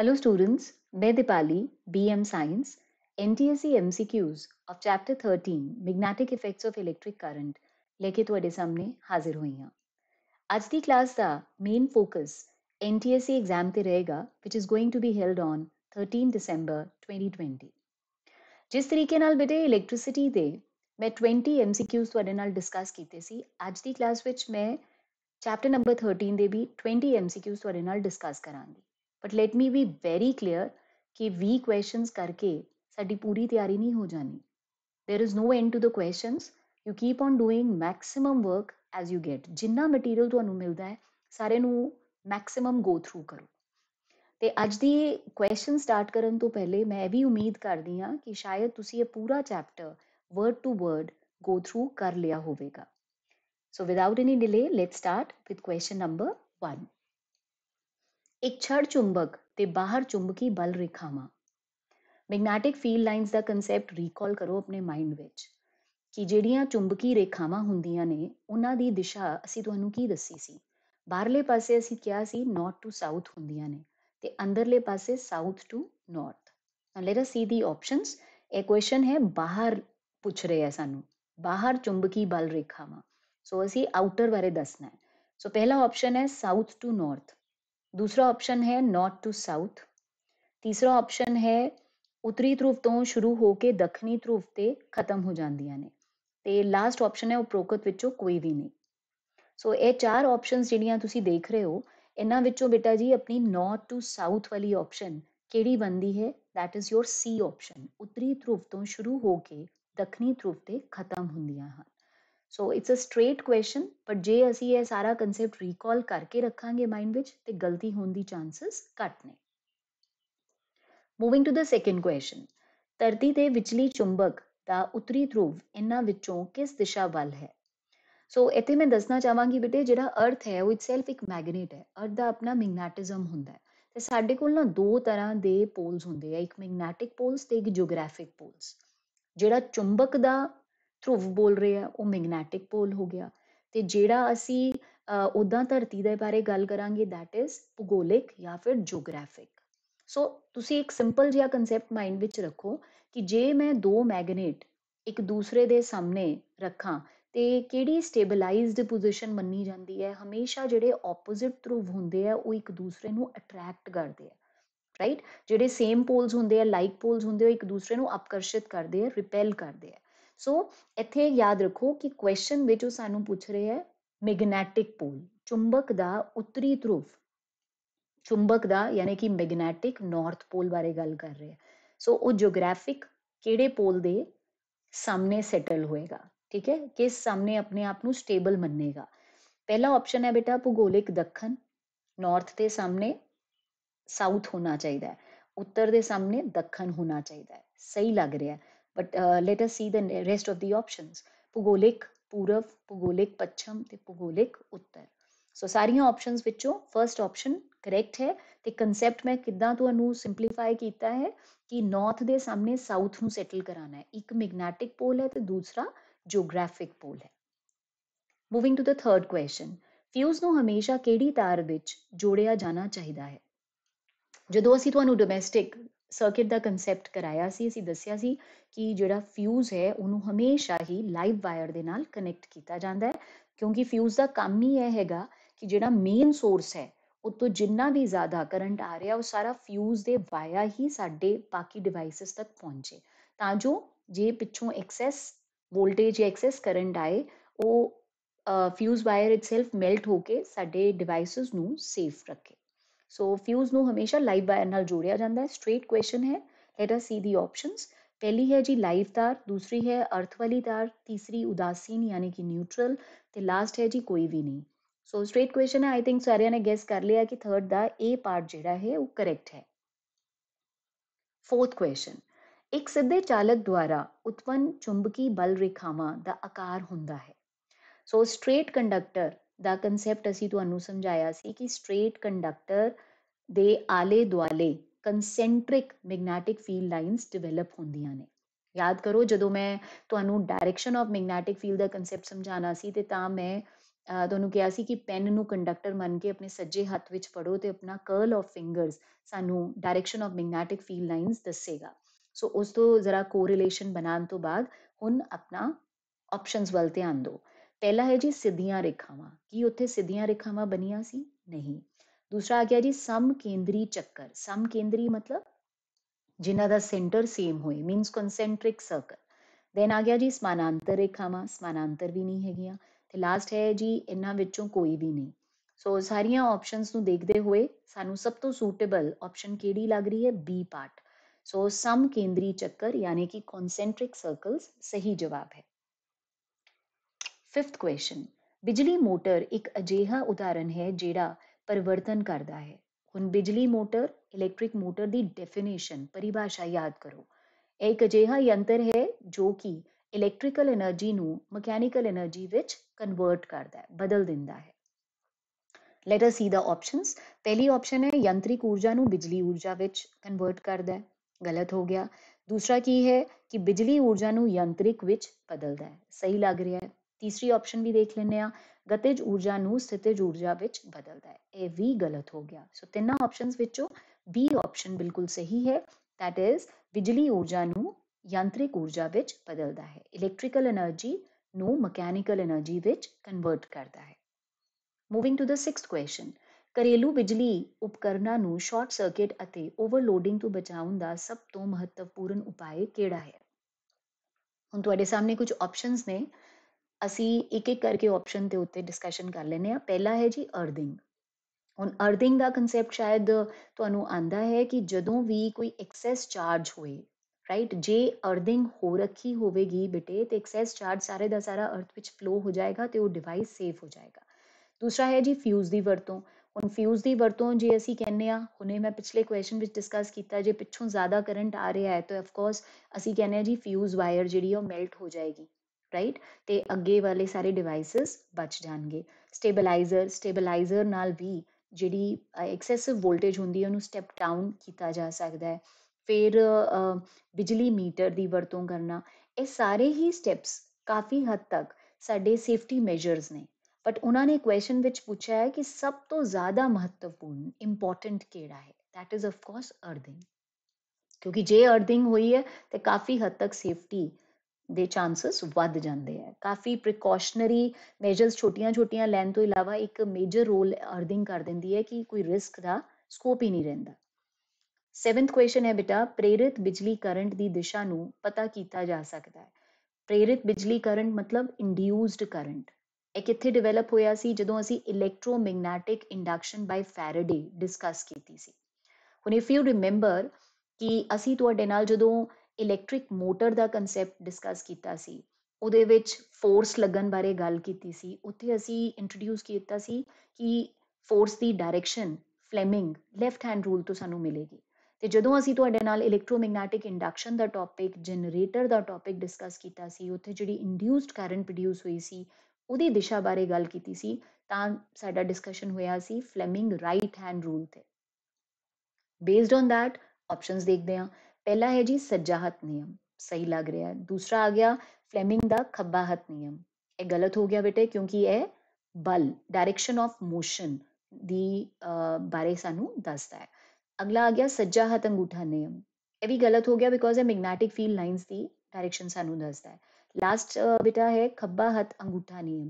Hello students मैं Deepali B M science N T S C M C Qs of chapter thirteen magnetic effects of electric current लेके थोड़े सामने हाजिर हुई हाँ अज की क्लास का main focus N T S C exam से रहेगा which is going to be held on thirteen December twenty twenty जिस तरीके बेटे इलेक्ट्रिसिटी के मैं ट्वेंटी एम सी क्यूज थोड़े न डिस्कस किए अज की क्लास में मैं चैप्टर नंबर थर्टीन के भी ट्वेंटी एम सी क्यूज थोड़े न डिस्कस कराँगी but let me be very clear ਕਿ 20 ਕੁਐਸਚਨਸ ਕਰਕੇ ਸਾਡੀ ਪੂਰੀ ਤਿਆਰੀ ਨਹੀਂ ਹੋ ਜਾਣੀ there is no end to the questions you keep on doing maximum work as you get ਜਿੰਨਾ ਮਟੀਰੀਅਲ ਤੁਹਾਨੂੰ ਮਿਲਦਾ ਹੈ ਸਾਰੇ ਨੂੰ ਮੈਕਸਿਮਮ ਗੋ ਥਰੂ ਕਰੋ ਤੇ ਅੱਜ ਦੀ ਕੁਐਸਚਨ ਸਟਾਰਟ ਕਰਨ ਤੋਂ ਪਹਿਲੇ ਮੈਂ ਵੀ ਉਮੀਦ ਕਰਦੀ ਹਾਂ ਕਿ ਸ਼ਾਇਦ ਤੁਸੀਂ ਇਹ ਪੂਰਾ chapter word to word go through ਕਰ ਲਿਆ ਹੋਵੇਗਾ So without any delay, let's start with question number 1. ਇੱਕ ਛੜ ਚੁੰਬਕ ਤੇ ਬਾਹਰ ਚੁੰਬਕੀ ਬਲ ਰੇਖਾਵਾਂ ਮੈਗਨੈਟਿਕ ਫੀਲਡ ਲਾਈਨਸ ਦਾ ਕਨਸੈਪਟ ਰੀਕਾਲ ਕਰੋ ਆਪਣੇ ਮਾਈਂਡ ਵਿੱਚ ਕਿ ਜਿਹੜੀਆਂ ਚੁੰਬਕੀ ਰੇਖਾਵਾਂ ਹੁੰਦੀਆਂ ਨੇ ਉਹਨਾਂ ਦੀ ਦਿਸ਼ਾ ਅਸੀਂ ਤੁਹਾਨੂੰ ਕੀ ਦੱਸੀ ਸੀ ਬਾਹਰਲੇ ਪਾਸੇ ਅਸੀਂ ਕਿਹਾ ਸੀ ਨਾਰਥ ਟੂ ਸਾਊਥ ਹੁੰਦੀਆਂ ਨੇ ਤੇ ਅੰਦਰਲੇ ਪਾਸੇ ਸਾਊਥ ਟੂ ਨਾਰਥ ਨਾ ਲੈਟ ਅਸ ਸੀ ਦੀ ਆਪਸ਼ਨਸ ਇਹ ਕੁਐਸਚਨ ਹੈ ਬਾਹਰ ਪੁੱਛ ਰਿਹਾ ਆ ਸਾਨੂੰ ਬਾਹਰ ਚੁੰਬਕੀ ਬਲ ਰੇਖਾਵਾਂ ਸੋ ਅਸੀਂ ਆਊਟਰ ਬਾਰੇ ਦੱਸਣਾ ਹੈ ਸੋ ਪਹਿਲਾ ਆਪਸ਼ਨ ਹੈ ਸਾਊਥ ਟੂ ਨਾਰਥ ਦੂਸਰਾ ਆਪਸ਼ਨ ਹੈ ਨਾਰਥ ਟੂ ਸਾਊਥ ਤੀਸਰਾ ਆਪਸ਼ਨ ਹੈ ਉੱਤਰੀ ਧਰੂਵ ਤੋਂ ਸ਼ੁਰੂ ਹੋ ਕੇ ਦੱਖਣੀ ਧਰੂਵ ਤੇ ਖਤਮ ਹੋ ਜਾਂਦੀਆਂ ਨੇ ਤੇ ਲਾਸਟ ਆਪਸ਼ਨ ਹੈ ਉਪਰੋਕਤ ਵਿੱਚੋਂ ਕੋਈ ਵੀ ਨਹੀਂ ਸੋ ਇਹ ਚਾਰ ਆਪਸ਼ਨਸ ਜਿਹੜੀਆਂ ਤੁਸੀਂ ਦੇਖ ਰਹੇ ਹੋ ਇਹਨਾਂ ਵਿੱਚੋਂ ਬੇਟਾ ਜੀ ਆਪਣੀ ਨਾਰਥ ਟੂ ਸਾਊਥ ਵਾਲੀ ਆਪਸ਼ਨ ਕਿਹੜੀ ਬੰਦੀ ਹੈ that is your C option ਉੱਤਰੀ ਧਰੂਵ ਤੋਂ ਸ਼ੁਰੂ ਹੋ ਕੇ ਦੱਖਣੀ ਧਰੂਵ ਤੇ ਖਤਮ ਹੁੰਦੀਆਂ ਹਨ so it's a straight question but ਜੇ ਅਸੀਂ ਇਹ ਸਾਰਾ ਕਨਸੈਪਟ ਰੀਕਾਲ ਕਰਕੇ ਰੱਖਾਂਗੇ ਮਾਈਂਡ ਵਿੱਚ ਤੇ ਗਲਤੀ ਹੋਣ ਦੀ ਚਾਂਸਸ ਘੱਟ ਨੇ moving to the second question ਧਰਤੀ ਦੇ ਵਿਚਲੀ ਚੁੰਬਕ ਦਾ ਉੱਤਰੀ ਧਰੂਵ ਇਹਨਾਂ ਵਿੱਚੋਂ ਕਿਸ ਦਿਸ਼ਾ ਵੱਲ ਹੈ ਸੋ ਇੱਥੇ ਮੈਂ ਦੱਸਣਾ ਚਾਹਾਂਗੀ ਬਿਟੇ ਜਿਹੜਾ ਅਰਥ ਹੈ ਉਹ ਇਟਸੈਲਫ ਇੱਕ ਮੈਗਨੇਟ ਹੈ ਅਰਥ ਦਾ ਆਪਣਾ ਮੈਗਨੇਟਿਜ਼ਮ ਹੁੰਦਾ ਹੈ ਤੇ ਸਾਡੇ ਕੋਲ ਨਾ ਦੋ ਤਰ੍ਹਾਂ ਦੇ ਪੋਲਸ ਹੁੰਦੇ ਆ ਇੱਕ ਮੈਗਨੇਟਿਕ ਪੋਲਸ ਤੇ ਇੱਕ ਜੀਓਗ੍ਰਾਫਿਕ ਪੋਲਸ ਜਿਹੜਾ ਚੁੰਬਕ ਦਾ ਧਰੁਵ ਬੋਲ ਰਹੇ ਆ ਉਹ ਮੈਗਨੇਟਿਕ ਪੋਲ ਹੋ ਗਿਆ ਤੇ ਜਿਹੜਾ ਅਸੀਂ ਉਦਾਂ ਧਰਤੀ ਦੇ ਬਾਰੇ ਗੱਲ ਕਰਾਂਗੇ ਥੈਟ ਇਜ਼ ਭੂਗੋਲਿਕ ਜਾਂ ਫਿਰ ਜੀਓਗ੍ਰਾਫਿਕ ਸੋ ਤੁਸੀਂ ਇੱਕ ਸਿੰਪਲ ਜਿਹਾ ਕਨਸੈਪਟ ਮਾਈਂਡ ਵਿੱਚ ਰੱਖੋ ਕਿ ਜੇ ਮੈਂ ਦੋ ਮੈਗਨੇਟ ਇੱਕ ਦੂਸਰੇ ਦੇ ਸਾਹਮਣੇ ਰੱਖਾਂ ਤੇ ਕਿਹੜੀ ਸਟੇਬਲਾਈਜ਼ਡ ਪੋਜੀਸ਼ਨ ਮੰਨੀ ਜਾਂਦੀ ਹੈ ਹਮੇਸ਼ਾ ਜਿਹੜੇ ਆਪੋਜ਼ਿਟ ਧਰੁਵ ਹੁੰਦੇ ਆ ਉਹ ਇੱਕ ਦੂਸਰੇ ਨੂੰ ਅਟਰੈਕਟ ਕਰਦੇ ਆ ਰਾਈਟ ਜਿਹੜੇ ਸੇਮ ਪੋਲਸ ਹੁੰਦੇ ਆ ਲਾਈਕ ਪੋਲਸ ਹੁੰਦੇ ਆ ਇੱਕ ਦੂਸਰੇ ਨੂੰ ਆਕਰਸ਼ਿਤ ਕਰਦੇ ਆ ਰਿਪੈਲ ਕਰਦੇ ਆ ਸੋ ਇੱਥੇ ਯਾਦ ਰੱਖੋ ਕਿ ਕੁਐਸਚਨ ਵਿੱਚ ਉਹ ਸਾਨੂੰ ਪੁੱਛ ਰਿਹਾ ਹੈ ਮੈਗਨੈਟਿਕ ਪੋਲ ਚੁੰਬਕ ਦਾ ਉੱਤਰੀ ਧਰੁਵ ਚੁੰਬਕ ਦਾ ਯਾਨੀ ਕਿ ਮੈਗਨੈਟਿਕ ਨਾਰਥ ਪੋਲ ਬਾਰੇ ਗੱਲ ਕਰ ਰਿਹਾ ਹੈ ਸੋ ਉਹ ਜੀਓਗ੍ਰਾਫਿਕ ਕਿਹੜੇ ਪੋਲ ਦੇ ਸਾਹਮਣੇ ਸੈਟਲ ਹੋਏਗਾ ਠੀਕ ਹੈ ਕਿਸ ਸਾਹਮਣੇ ਆਪਣੇ ਆਪ ਨੂੰ ਸਟੇਬਲ ਮੰਨੇਗਾ ਪਹਿਲਾ ਆਪਸ਼ਨ ਹੈ ਬੇਟਾ ਭੂਗੋਲਿਕ ਦੱਖਣ ਨਾਰਥ ਦੇ ਸਾਹਮਣੇ ਸਾਊਥ ਹੋਣਾ ਚਾਹੀਦਾ ਹੈ ਉੱਤਰ ਦੇ ਸਾਹਮਣੇ ਦੱਖਣ ਹੋਣਾ ਚਾਹੀਦਾ ਹੈ ਸਹੀ ਲੱਗ ਰਿਹਾ but uh, let us see the rest of the options ਭੂਗੋਲਿਕ ਪੂਰਬ ਭੂਗੋਲਿਕ ਪੱਛਮ ਤੇ ਭੂਗੋਲਿਕ ਉੱਤਰ ਸੋ ਸਾਰੀਆਂ ਆਪਸ਼ਨਸ ਵਿੱਚੋਂ ਫਰਸਟ ਆਪਸ਼ਨ ਕਰੈਕਟ ਹੈ ਤੇ ਕਨਸੈਪਟ ਮੈਂ ਕਿੱਦਾਂ ਤੁਹਾਨੂੰ ਸਿੰਪਲੀਫਾਈ ਕੀਤਾ ਹੈ ਕਿ ਨਾਰਥ ਦੇ ਸਾਹਮਣੇ ਸਾਊਥ ਨੂੰ ਸੈਟਲ ਕਰਾਣਾ ਹੈ ਇੱਕ ਮੈਗਨੈਟਿਕ ਪੋਲ ਹੈ ਤੇ ਦੂਸਰਾ ਜੀਓਗ੍ਰਾਫਿਕ ਪੋਲ ਹੈ moving to the third question fuse ਨੂੰ ਹਮੇਸ਼ਾ ਕਿਹੜੀ ਤਾਰ ਵਿੱਚ ਜੋੜਿਆ ਜਾਣਾ ਚਾਹੀਦਾ ਹੈ ਜਦੋਂ ਅਸੀਂ ਤੁਹਾਨੂੰ ਡੋਮੈਸਟਿਕ ਸਰਕਟ ਦਾ ਕਨਸੈਪਟ ਕਰਾਇਆ ਸੀ ਅਸੀਂ ਦੱਸਿਆ ਸੀ ਕਿ ਜਿਹੜਾ ਫਿਊਜ਼ ਹੈ ਉਹਨੂੰ ਹਮੇਸ਼ਾ ਹੀ ਲਾਈਵ ਵਾਇਰ ਦੇ ਨਾਲ ਕਨੈਕਟ ਕੀਤਾ ਜਾਂਦਾ ਹੈ ਕਿਉਂਕਿ ਫਿਊਜ਼ ਦਾ ਕੰਮ ਹੀ ਇਹ ਹੈਗਾ ਕਿ ਜਿਹੜਾ ਮੇਨ ਸੋਰਸ ਹੈ ਉਹ ਤੋਂ ਜਿੰਨਾ ਵੀ ਜ਼ਿਆਦਾ ਕਰੰਟ ਆ ਰਿਹਾ ਉਹ ਸਾਰਾ ਫਿਊਜ਼ ਦੇ ਵਾਇਆ ਹੀ ਸਾਡੇ ਬਾਕੀ ਡਿਵਾਈਸਸ ਤੱਕ ਪਹੁੰਚੇ ਤਾਂ ਜੋ ਜੇ ਪਿੱਛੋਂ ਐਕਸੈਸ ਵੋਲਟੇਜ ਜਾਂ ਐਕਸੈਸ ਕਰੰਟ ਆਏ ਉਹ ਫਿਊਜ਼ ਵਾਇਰ ਇਟਸੈਲਫ ਮੈਲਟ ਹੋ ਕੇ ਸਾਡੇ ਡਿਵਾਈਸਸ ਨੂੰ ਸੇਫ ਰੱਖੇ ਸੋ ਫਿਊਜ਼ ਨੂੰ ਹਮੇਸ਼ਾ ਲਾਈਵ ਵਾਇਰ ਨਾਲ ਜੋੜਿਆ ਜਾਂਦਾ ਹੈ ਸਟ੍ਰੇਟ ਕੁਐਸਚਨ ਹੈ ਲੈਟ ਅਸ ਸੀ ਦੀ ਆਪਸ਼ਨਸ ਪਹਿਲੀ ਹੈ ਜੀ ਲਾਈਵ ਤਾਰ ਦੂਸਰੀ ਹੈ ਅਰਥ ਵਾਲੀ ਤਾਰ ਤੀਸਰੀ ਉਦਾਸੀਨ ਯਾਨੀ ਕਿ ਨਿਊਟਰਲ ਤੇ ਲਾਸਟ ਹੈ ਜੀ ਕੋਈ ਵੀ ਨਹੀਂ ਸੋ ਸਟ੍ਰੇਟ ਕੁਐਸਚਨ ਹੈ ਆਈ ਥਿੰਕ ਸਾਰਿਆਂ ਨੇ ਗੈਸ ਕਰ ਲਿਆ ਕਿ 3rd ਦਾ ਏ ਪਾਰਟ ਜਿਹੜਾ ਹੈ ਉਹ ਕਰੈਕਟ ਹੈ 4th ਕੁਐਸਚਨ ਇੱਕ ਸਿੱਧੇ ਚਾਲਕ ਦੁਆਰਾ ਉਤਪੰਨ ਚੁੰਬਕੀ ਬਲ ਰੇਖਾਵਾਂ ਦਾ ਆਕਾਰ ਹੁੰਦਾ ਹੈ ਸੋ ਸਟ੍ਰੇਟ ਕੰਡਕਟਰ ਦਾ ਕਨਸੈਪਟ ਅਸੀਂ ਤੁਹਾਨੂੰ ਸਮਝਾਇਆ ਸੀ ਕਿ ਸਟ੍ਰੇਟ ਕੰਡਕਟਰ ਦੇ ਆਲੇ ਦੁਆਲੇ concentric magnetic field lines develop ਹੁੰਦੀਆਂ ਨੇ ਯਾਦ ਕਰੋ ਜਦੋਂ ਮੈਂ ਤੁਹਾਨੂੰ ਡਾਇਰੈਕਸ਼ਨ ਆਫ ਮੈਗਨੇਟਿਕ ਫੀਲਡ ਦਾ ਕਨਸੈਪਟ ਸਮਝਾਣਾ ਸੀ ਤੇ ਤਾਂ ਮੈਂ ਤੁਹਾਨੂੰ ਕਿਹਾ ਸੀ ਕਿ ਪੈਨ ਨੂੰ ਕੰਡਕਟਰ ਮੰਨ ਕੇ ਆਪਣੇ ਸੱਜੇ ਹੱਥ ਵਿੱਚ ਫੜੋ ਤੇ ਆਪਣਾ ਕਰਲ ਆਫ ਫਿੰਗਰਸ ਸਾਨੂੰ direction of magnetic field lines ਦੱਸੇਗਾ ਸੋ ਉਸ ਤੋਂ ਜ਼ਰਾ ਕੋਰਿਲੇਸ਼ਨ ਬਣਾਉਣ ਤੋਂ ਬਾਅਦ ਹੁਣ ਆਪਣਾ ਆਪਸ਼ਨਸ ਵੱਲ ਧਿਆਨ ਦਿਓ ਪਹਿਲਾ ਹੈ ਜੀ ਸਿੱਧੀਆਂ ਰੇਖਾਵਾਂ ਕੀ ਉੱਥੇ ਸਿੱਧੀਆਂ ਰੇਖਾਵਾਂ ਬਣੀਆਂ ਸੀ ਨਹੀਂ ਦੂਸਰਾ ਆ ਗਿਆ ਜੀ ਸਮ ਕੇਂਦਰੀ ਚੱਕਰ ਸਮ ਕੇਂਦਰੀ ਮਤਲਬ ਜਿਨ੍ਹਾਂ ਦਾ ਸੈਂਟਰ ਸੇਮ ਹੋਏ ਮੀਨਸ ਕਨਸੈਂਟ੍ਰਿਕ ਸਰਕਲ ਦੈਨ ਆ ਗਿਆ ਜੀ ਸਮਾਨਾਂਤਰ ਰੇਖਾਵਾਂ ਸਮਾਨਾਂਤਰ ਵੀ ਨਹੀਂ ਹੈਗੀਆਂ ਤੇ ਲਾਸਟ ਹੈ ਜੀ ਇਹਨਾਂ ਵਿੱਚੋਂ ਕੋਈ ਵੀ ਨਹੀਂ ਸੋ ਸਾਰੀਆਂ ਆਪਸ਼ਨਸ ਨੂੰ ਦੇਖਦੇ ਹੋਏ ਸਾਨੂੰ ਸਭ ਤੋਂ ਸੂਟੇਬਲ ਆਪਸ਼ਨ ਕਿਹੜੀ ਲੱਗ ਰਹੀ ਹੈ ਬੀ ਪਾਰਟ ਸੋ ਸਮ ਕੇਂਦਰੀ ਚੱਕਰ ਯਾਨੀ ਕਿ ਕਨਸੈਂਟ੍ਰਿਕ ਸਰਕਲਸ ਸਹੀ ਜਵਾਬ ਹੈ ਫਿਫਥ ਕੁਐਸਚਨ ਬਿਜਲੀ ਮੋਟਰ ਇੱਕ ਅਜਿਹਾ ਉਦਾਹਰਣ ਹੈ ਜਿਹੜਾ ਪਰਿਵਰਤਨ ਕਰਦਾ ਹੈ ਹੁਣ ਬਿਜਲੀ ਮੋਟਰ ਇਲੈਕਟ੍ਰਿਕ ਮੋਟਰ ਦੀ ਡੈਫੀਨੇਸ਼ਨ ਪਰਿਭਾਸ਼ਾ ਯਾਦ ਕਰੋ ਇਹ ਇੱਕ ਅਜਿਹਾ ਯੰਤਰ ਹੈ ਜੋ ਕਿ ਇਲੈਕਟ੍ਰੀਕਲ એનર્ਜੀ ਨੂੰ ਮਕੈਨੀਕਲ એનર્ਜੀ ਵਿੱਚ ਕਨਵਰਟ ਕਰਦਾ ਹੈ ਬਦਲ ਦਿੰਦਾ ਹੈ ਲੈਟ ਅਸ ਸੀ ਦਾ ਆਪਸ਼ਨਸ ਪਹਿਲੀ ਆਪਸ਼ਨ ਹੈ ਯੰਤਰਿਕ ਊਰਜਾ ਨੂੰ ਬਿਜਲੀ ਊਰਜਾ ਵਿੱਚ ਕਨਵਰਟ ਕਰਦਾ ਹੈ ਗਲਤ ਹੋ ਗਿਆ ਦੂਸਰਾ ਕੀ ਹੈ ਕਿ ਬਿਜਲੀ ਊਰਜਾ ਨੂੰ ਯੰਤਰਿਕ ਵਿੱਚ ਬਦਲਦਾ ਹੈ ਸਹੀ ਲੱਗ ਰਿਹਾ ਹੈ ਤੀਸਰੀ ਆਪਸ਼ਨ ਵੀ ਦੇਖ ਲੈਨੇ ਆ ਗਤਿਜ ਊਰਜਾ ਨੂੰ ਸਥਿਤਿਜ ਊਰਜਾ ਵਿੱਚ ਬਦਲਦਾ ਹੈ ਇਹ ਵੀ ਗਲਤ ਹੋ ਗਿਆ ਸੋ ਤਿੰਨਾਂ ਆਪਸ਼ਨਸ ਵਿੱਚੋਂ ਬੀ ਆਪਸ਼ਨ ਬਿਲਕੁਲ ਸਹੀ ਹੈ ਥੈਟ ਇਜ਼ ਬਿਜਲੀ ਊਰਜਾ ਨੂੰ ਯੰਤਰਿਕ ਊਰਜਾ ਵਿੱਚ ਬਦਲਦਾ ਹੈ ਇਲੈਕਟ੍ਰੀਕਲ એનર્ਜੀ ਨੂੰ ਮਕੈਨੀਕਲ એનર્ਜੀ ਵਿੱਚ ਕਨਵਰਟ ਕਰਦਾ ਹੈ moving to the 6th question ਘਰੇਲੂ ਬਿਜਲੀ ਉਪਕਰਨਾਂ ਨੂੰ ਸ਼ਾਰਟ ਸਰਕਟ ਅਤੇ ਓਵਰਲੋਡਿੰਗ ਤੋਂ ਬਚਾਉਣ ਦਾ ਸਭ ਤੋਂ ਮਹੱਤਵਪੂਰਨ ਉਪਾਅ ਕਿਹੜਾ ਹੈ ਹੁਣ ਤੁਹਾਡੇ ਸਾਹਮਣੇ ਕੁਝ ਆਪਸ਼ਨਸ ਨੇ ਅਸੀਂ ਇੱਕ ਇੱਕ ਕਰਕੇ ਆਪਸ਼ਨ ਦੇ ਉੱਤੇ ਡਿਸਕਸ਼ਨ ਕਰ ਲੈਨੇ ਆ ਪਹਿਲਾ ਹੈ ਜੀ ਅਰਥਿੰਗ ਹੁਣ ਅਰਥਿੰਗ ਦਾ ਕਨਸੈਪਟ ਸ਼ਾਇਦ ਤੁਹਾਨੂੰ ਆਂਦਾ ਹੈ ਕਿ ਜਦੋਂ ਵੀ ਕੋਈ ਐਕਸੈਸ ਚਾਰਜ ਹੋਏ ਰਾਈਟ ਜੇ ਅਰਥਿੰਗ ਹੋ ਰੱਖੀ ਹੋਵੇਗੀ ਬਿਟੇ ਤੇ ਐਕਸੈਸ ਚਾਰਜ ਸਾਰੇ ਦਾ ਸਾਰਾ ਅਰਥ ਵਿੱਚ ਫਲੋ ਹੋ ਜਾਏਗਾ ਤੇ ਉਹ ਡਿਵਾਈਸ ਸੇਫ ਹੋ ਜਾਏਗਾ ਦੂਸਰਾ ਹੈ ਜੀ ਫਿਊਜ਼ ਦੀ ਵਰਤੋਂ ਹੁਣ ਫਿਊਜ਼ ਦੀ ਵਰਤੋਂ ਜੇ ਅਸੀਂ ਕਹਿੰਨੇ ਆ ਹੁਣੇ ਮੈਂ ਪਿਛਲੇ ਕੁਐਸਚਨ ਵਿੱਚ ਡਿਸਕਸ ਕੀਤਾ ਜੇ ਪਿੱਛੋਂ ਜ਼ਿਆਦਾ ਕਰੰਟ ਆ ਰਿਹਾ ਹੈ ਤਾਂ ਆਫ ਕੋਰਸ ਅਸੀਂ ਕਹਿੰਨੇ ਆ ਜੀ ਫਿਊਜ਼ ਵਾਇਰ ਜਿਹੜੀ ਉਹ ਮੈਲਟ ਹੋ ਜਾਏਗੀ ਰਾਈਟ ਤੇ ਅੱਗੇ ਵਾਲੇ ਸਾਰੇ ਡਿਵਾਈਸਸ ਬਚ ਜਾਣਗੇ ਸਟੇਬਲਾਈਜ਼ਰ ਸਟੇਬਲਾਈਜ਼ਰ ਨਾਲ ਵੀ ਜਿਹੜੀ ਐਕਸੈਸਿਵ ਵੋਲਟੇਜ ਹੁੰਦੀ ਹੈ ਉਹਨੂੰ ਸਟੈਪ ਡਾਊਨ ਕੀਤਾ ਜਾ ਸਕਦਾ ਹੈ ਫਿਰ ਬਿਜਲੀ ਮੀਟਰ ਦੀ ਵਰਤੋਂ ਕਰਨਾ ਇਹ ਸਾਰੇ ਹੀ ਸਟੈਪਸ ਕਾਫੀ ਹੱਦ ਤੱਕ ਸਾਡੇ ਸੇਫਟੀ ਮੈਜਰਸ ਨੇ ਬਟ ਉਹਨਾਂ ਨੇ ਕੁਐਸਚਨ ਵਿੱਚ ਪੁੱਛਿਆ ਹੈ ਕਿ ਸਭ ਤੋਂ ਜ਼ਿਆਦਾ ਮਹੱਤਵਪੂਰਨ ਇੰਪੋਰਟੈਂਟ ਕਿਹੜਾ ਹੈ that is of course earthing ਕਿਉਂਕਿ ਜੇ ਅਰਥਿੰਗ ਹੋਈ ਹੈ ਤੇ ਕਾਫੀ ਹੱਦ ਤੱਕ ਸੇਫਟੀ ਦੇ ਚਾਂਸਸ ਵੱਧ ਜਾਂਦੇ ਆ ਕਾਫੀ ਪ੍ਰੀਕਾਸ਼ਨਰੀ ਮੈਜਰਸ ਛੋਟੀਆਂ-ਛੋਟੀਆਂ ਲੈਣ ਤੋਂ ਇਲਾਵਾ ਇੱਕ ਮੇਜਰ ਰੋਲ ਅਰਥਿੰਗ ਕਰ ਦਿੰਦੀ ਹੈ ਕਿ ਕੋਈ ਰਿਸਕ ਦਾ ਸਕੋਪ ਹੀ ਨਹੀਂ ਰਹਿੰਦਾ 7th ਕੁਐਸਚਨ ਹੈ ਬੇਟਾ ਪ੍ਰੇਰਿਤ ਬਿਜਲੀ ਕਰੰਟ ਦੀ ਦਿਸ਼ਾ ਨੂੰ ਪਤਾ ਕੀਤਾ ਜਾ ਸਕਦਾ ਹੈ ਪ੍ਰੇਰਿਤ ਬਿਜਲੀ ਕਰੰਟ ਮਤਲਬ ਇੰਡਿਊਸਡ ਕਰੰਟ ਇਹ ਕਿੱਥੇ ਡਿਵੈਲਪ ਹੋਇਆ ਸੀ ਜਦੋਂ ਅਸੀਂ electromagnetic induction by Faraday discuss ਕੀਤੀ ਸੀ ਹੁਣ ਇਫ ਯੂ ਰਿਮੈਂਬਰ ਕਿ ਅਸੀਂ ਤੁਹਾਡੇ ਨਾਲ ਜਦੋਂ ਇਲੈਕਟ੍ਰਿਕ ਮੋਟਰ ਦਾ ਕਨਸੈਪਟ ਡਿਸਕਸ ਕੀਤਾ ਸੀ ਉਹਦੇ ਵਿੱਚ ਫੋਰਸ ਲੱਗਣ ਬਾਰੇ ਗੱਲ ਕੀਤੀ ਸੀ ਉੱਥੇ ਅਸੀਂ ਇੰਟਰੋਡਿਊਸ ਕੀਤਾ ਸੀ ਕਿ ਫੋਰਸ ਦੀ direction Fleming left hand rule ਤੋਂ ਸਾਨੂੰ ਮਿਲੇਗੀ ਤੇ ਜਦੋਂ ਅਸੀਂ ਤੁਹਾਡੇ ਨਾਲ ਇਲੈਕਟ੍ਰੋਮੈਗਨੈਟਿਕ ਇੰਡਕਸ਼ਨ ਦਾ ਟੌਪਿਕ ਜਨਰੇਟਰ ਦਾ ਟੌਪਿਕ ਡਿਸਕਸ ਕੀਤਾ ਸੀ ਉੱਥੇ ਜਿਹੜੀ ਇੰਡਿਊਸਡ ਕਰੰਟ ਪ੍ਰੋਡਿਊਸ ਹੋਈ ਸੀ ਉਹਦੀ ਦਿਸ਼ਾ ਬਾਰੇ ਗੱਲ ਕੀਤੀ ਸੀ ਤਾਂ ਸਾਡਾ ਡਿਸਕਸ਼ਨ ਹੋਇਆ ਸੀ ਫਲੇਮਿੰਗ ਰਾਈਟ ਹੈਂਡ ਰੂਲ ਤੇ ਬੇਸਡ ਔਨ ਥੈਟ ਆਪਸ਼ਨਸ ਦੇਖਦੇ ਹਾਂ ਪਹਿਲਾ ਹੈ ਜੀ ਸੱਜਾਹਤ ਨਿਯਮ ਸਹੀ ਲੱਗ ਰਿਹਾ ਹੈ ਦੂਸਰਾ ਆ ਗਿਆ ਫਲੇਮਿੰਗ ਦਾ ਖੱਬਾਹਤ ਨਿਯਮ ਇਹ ਗਲਤ ਹੋ ਗਿਆ ਬੇਟੇ ਕਿਉਂਕਿ ਇਹ ਬਲ ਡਾਇਰੈਕਸ਼ਨ ਆਫ ਮੋਸ਼ਨ ਦੀ ਬਾਰੇ ਸਾਨੂੰ ਦੱਸਦਾ ਹੈ ਅਗਲਾ ਆ ਗਿਆ ਸੱਜਾਹਤ ਅੰਗੂਠਾ ਨਿਯਮ ਇਹ ਵੀ ਗਲਤ ਹੋ ਗਿਆ ਬਿਕੋਜ਼ ਇਹ ਮੈਗਨੈਟਿਕ ਫੀਲਡ ਲਾਈਨਸ ਦੀ ਡਾਇਰੈਕਸ਼ਨ ਸਾਨੂੰ ਦੱਸਦਾ ਹੈ ਲਾਸਟ ਬੇਟਾ ਹੈ ਖੱਬਾਹਤ ਅੰਗੂਠਾ ਨਿਯਮ